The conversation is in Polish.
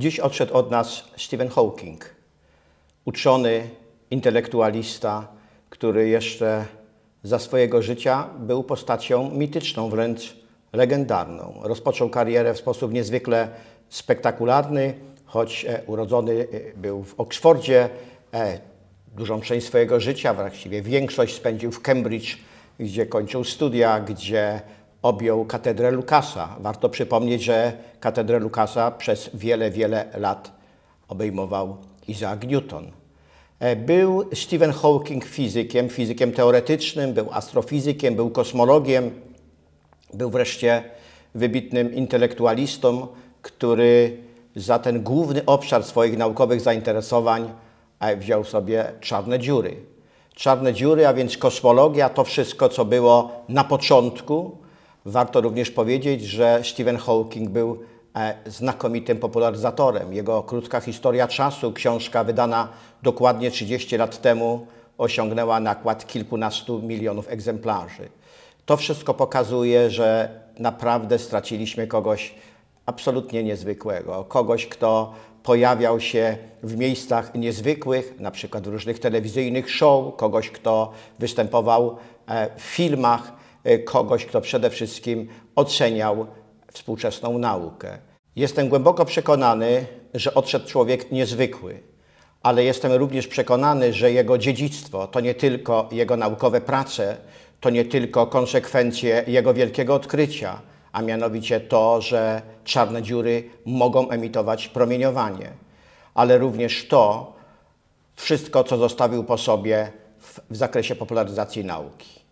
Dziś odszedł od nas Stephen Hawking, uczony, intelektualista, który jeszcze za swojego życia był postacią mityczną, wręcz legendarną. Rozpoczął karierę w sposób niezwykle spektakularny, choć e, urodzony e, był w Oksfordzie, e, dużą część swojego życia, właściwie większość spędził w Cambridge, gdzie kończył studia, gdzie objął katedrę Lukasa. Warto przypomnieć, że katedrę Lukasa przez wiele, wiele lat obejmował Isaac Newton. E, był Stephen Hawking fizykiem, fizykiem teoretycznym, był astrofizykiem, był kosmologiem, był wreszcie wybitnym intelektualistą, który za ten główny obszar swoich naukowych zainteresowań wziął sobie czarne dziury. Czarne dziury, a więc kosmologia, to wszystko, co było na początku, Warto również powiedzieć, że Stephen Hawking był e, znakomitym popularyzatorem. Jego krótka historia czasu, książka wydana dokładnie 30 lat temu, osiągnęła nakład kilkunastu milionów egzemplarzy. To wszystko pokazuje, że naprawdę straciliśmy kogoś absolutnie niezwykłego, kogoś, kto pojawiał się w miejscach niezwykłych, na przykład w różnych telewizyjnych show, kogoś, kto występował e, w filmach, Y, kogoś, kto przede wszystkim oceniał współczesną naukę. Jestem głęboko przekonany, że odszedł człowiek niezwykły, ale jestem również przekonany, że jego dziedzictwo to nie tylko jego naukowe prace, to nie tylko konsekwencje jego wielkiego odkrycia, a mianowicie to, że czarne dziury mogą emitować promieniowanie, ale również to, wszystko, co zostawił po sobie w, w zakresie popularyzacji nauki.